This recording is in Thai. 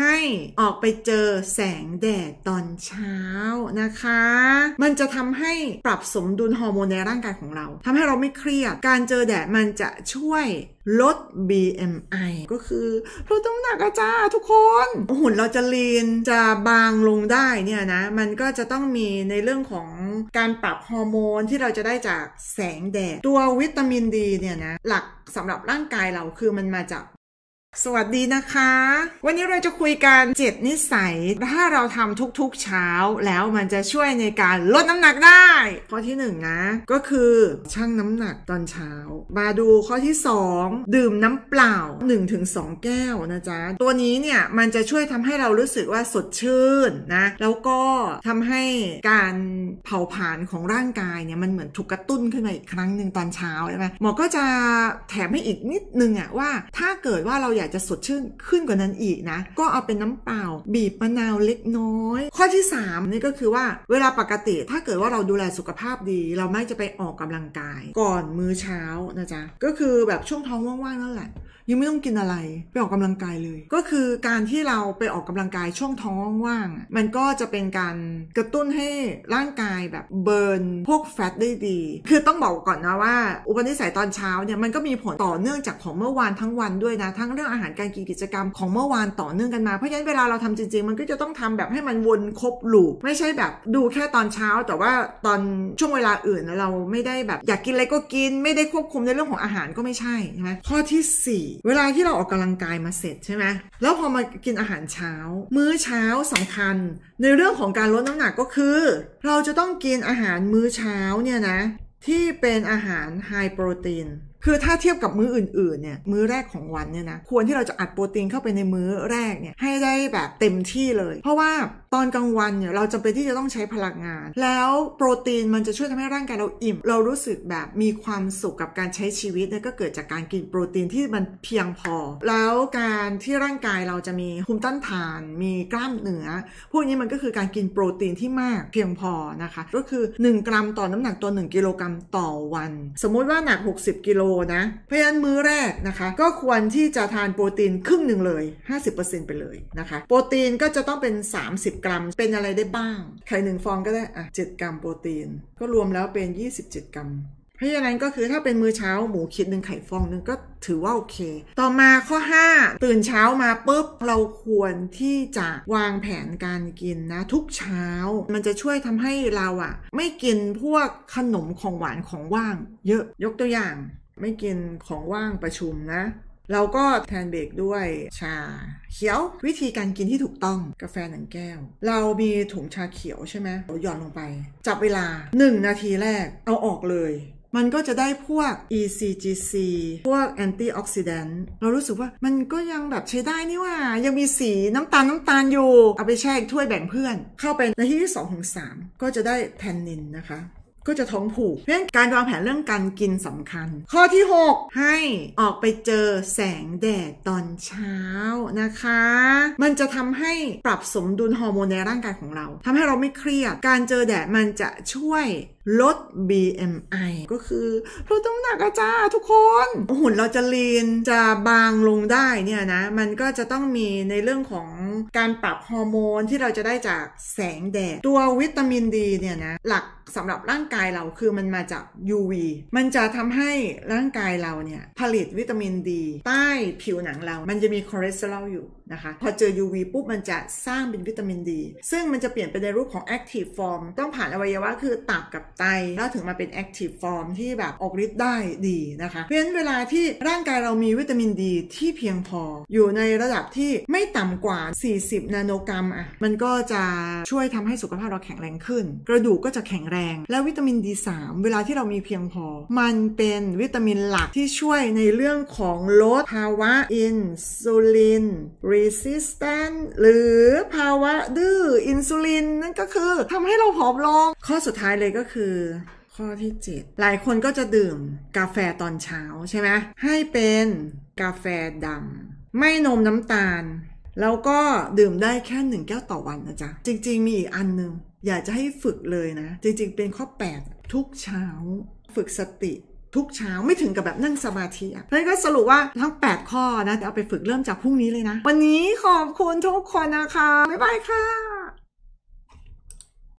ให้ออกไปเจอแสงแดดตอนเช้านะคะ มันจะทำให้ปรับสมดุลฮอร์โมนในร่างกายของเราทำให้เราไม่เครียดการเจอแดดมันจะช่วยลด BMI ก็คือลดน้ำหนักอาจ้าทุกคนหุ่นเราจะลีนจะบางลงได้เนี่ยนะมันก็จะต้องมีในเรื่องของการปรับฮอร์โมนที่เราจะได้จากแสงแดดตัววิตามินดีเนี่ยนะ หลักสำหรับร่างกายเราคือมันมาจากสวัสดีนะคะ วันนี้เราจะคุยกันเจ็ดนิสัยถ้าเราทำทุกๆเช้าแล้วมันจะช่วยในการลดน้ำหนักได้ ข้อที่หนึ่งนะก็คือชั่งน้ำหนักตอนเช้ามาดูข้อที่สองดื่มน้ำเปล่า 1-2 แก้วนะจ๊ะตัวนี้เนี่ยมันจะช่วยทำให้เรารู้สึกว่าสดชื่นนะแล้วก็ทำให้การเผาผลาญของร่างกายเนี่ยมันเหมือนถูกกระตุ้นขึ้นมาอีกครั้งหนึ่งตอนเช้าใช่ไหมหมอก็จะแถมให้อีกนิดนึงอะว่าถ้าเกิดว่าเราอยากากจะสดชื่นขึ้นกว่านั้นอีกนะ ก็เอาเป็นน้ำเปล่าบีบมะนาวเล็กน้อย ข้อที่ 3 นี่ก็คือว่าเวลาปกติถ้าเกิดว่าเราดูแลสุขภาพดี เราไม่จะไปออกกำลังกาย ก่อนมื้อเช้านะจ๊ะ ก็คือแบบช่วงท้องว่างๆนั่นแหละยังไม่ต้องกินอะไร ไปออกกำลังกายเลยก็คือการที่เราไปออกกำลังกายช่วงท้องว่างมันก็จะเป็นการกระตุ้นให้ร่างกายแบบเบิร์นพวกแฟตได้ดี คือต้องบอกก่อนนะว่าอุปนิสัยตอนเช้าเนี่ยมันก็มีผลต่อเนื่องจากของเมื่อวานทั้งวันด้วยนะทั้งเรื่องอาหารการกินกิจกรรมของเมื่อวานต่อเนื่องกันมาเพราะฉะนั้นเวลาเราทำจริงๆ มันก็จะต้องทำแบบให้มันวนครบลูปไม่ใช่แบบดูแค่ตอนเช้า แต่ว่าตอนช่วงเวลาอื่นเราไม่ได้แบบ อยากกินอะไรก็กินไม่ได้ควบคุมในเรื่องของอาหารก็ไม่ใช่ใช่ไหมข้อที่4เวลาที่เราออกกำลังกายมาเสร็จใช่ไหม แล้วพอมากินอาหารเช้า มื้อเช้าสำคัญ ในเรื่องของการลดน้ำหนักก็คือ เราจะต้องกินอาหารมื้อเช้าเนี่ยนะ ที่เป็นอาหารไฮโปรตีนคือถ้าเทียบกับมื้ออื่นๆเนี่ย มื้อแรกของวันเนี่ยนะควรที่เราจะอัดโปรตีนเข้าไปในมื้อแรกเนี่ยให้ได้แบบเต็มที่เลยเพราะว่าตอนกลางวันเนี่ยเราจำเป็นที่จะต้องใช้พลังงาน แล้วโปรตีนมันจะช่วยทำให้ร่างกายเราอิ่มเรารู้สึกแบบมีความสุขกับการใช้ชีวิตเนี่ยก็เกิดจากการกินโปรตีนที่มันเพียงพอ แล้วการที่ร่างกายเราจะมีภูมิต้านทาน มีกล้ามเนื้อพวกนี้มันก็คือการกินโปรตีนที่มากเพียงพอนะคะก็คือ1กรัมต่อน้ำหนักตัว1กิโลกรัมต่อวันสมมุติว่าหนัก 60กิโลนะเพราะฉะนั้นมื้อแรกนะคะ ก็ควรที่จะทานโปรตีนครึ่งหนึ่งเลย 50%ไปเลยนะคะ โปรตีนก็จะต้องเป็น 30 กรัมเป็นอะไรได้บ้าง ไข่หนึ่งฟองก็ได้อ่ะ7กรัมโปรตีนก็รวมแล้วเป็น 27 กรัมเพราะฉะนั้นก็คือถ้าเป็นมื้อเช้าหมูคิดหนึ่งไข่ฟองหนึ่งก็ถือว่าโอเค ต่อมาข้อ5ตื่นเช้ามาปุ๊บเราควรที่จะวางแผนการกินนะ ทุกเช้า มันจะช่วยทำให้เราอะไม่กินพวกขนมของหวานของว่างเยอะยกตัวอย่างไม่กินของว่างประชุมนะ เราก็แทนเบรกด้วยชาเขียววิธีการกินที่ถูกต้องกาแฟหนึ่งแก้ว เรามีถุงชาเขียวใช่ไหมเราหย่อนลงไป จับเวลา 1 นาทีแรกเอาออกเลย มันก็จะได้พวก ECGC พวก antioxidant เรารู้สึกว่ามันก็ยังแบบใช้ได้นี่ว่า ยังมีสีน้ำตาลน้ำตาลอยู่ เอาไปแช่ถ้วยแบ่งเพื่อน เข้าไปในที่ที่2ถึง3ก็จะได้แทนนินนะคะก็จะท้องผูก เพราะฉะนั้นการวางแผนเรื่องการกินสำคัญ ข้อที่ 6 ให้ออกไปเจอแสงแดดตอนเช้านะคะ มันจะทำให้ปรับสมดุลฮอร์โมนในร่างกายของเราทำให้เราไม่เครียด การเจอแดดมันจะช่วยลด BMI ก็คือลดน้ำหนักอาจ้าทุกคน หุ่นเราจะลีนจะบางลงได้เนี่ยนะ มันก็จะต้องมีในเรื่องของการปรับฮอร์โมนที่เราจะได้จากแสงแดด ตัววิตามินดีเนี่ยนะหลักสำหรับร่างกายเราคือมันมาจาก UV มันจะทำให้ร่างกายเราเนี่ย ผลิตวิตามินดี ใต้ผิวหนังเรา มันจะมีคอเลสเตอรอลอยู่นะคะ พอเจอ UV ปุ๊บมันจะสร้างเป็นวิตามินดี ซึ่งมันจะเปลี่ยนไปในรูปของแอคทีฟฟอร์มต้องผ่านอวัยวะคือตับกับไต แล้วถึงมาเป็นแอคทีฟฟอร์มที่แบบออกฤทธิ์ได้ดีนะคะ เพราะฉะนั้นเวลาที่ร่างกายเรามีวิตามินดีที่เพียงพออยู่ในระดับที่ไม่ต่ำกว่า 40 นาโนกรัมอ่ะมันก็จะช่วยทำให้สุขภาพเราแข็งแรงขึ้น กระดูกก็จะแข็งแรงรงและวิตามิน D3 เวลาที่เรามีเพียงพอมันเป็นวิตามินหลักที่ช่วยในเรื่องของลดภาวะอินซูลินรีสิสแตนหรือภาวะดื้ออินซูลินนั่นก็คือทำให้เราผอมลงข้อสุดท้ายเลยก็คือ ข้อที่ 7 หลายคนก็จะดื่มกาแฟตอนเช้า ใช่ไหมให้เป็นกาแฟดำไม่นมน้ำตาล แล้วก็ดื่มได้แค่หนึ่งแก้วต่อวันนะจ๊ะจริงๆมีอีกอันหนึ่งอยากจะให้ฝึกเลยนะ จริงๆเป็นข้อ 8 ทุกเช้า ฝึกสติ ทุกเช้าไม่ถึงกับแบบนั่งสมาธิอ่ะนั้นก็สรุปว่าทั้ง 8 ข้อนะ เอาไปฝึกเริ่มจากพรุ่งนี้เลยนะ วันนี้ขอบคุณทุกคนนะคะ บ๊ายบายค่ะ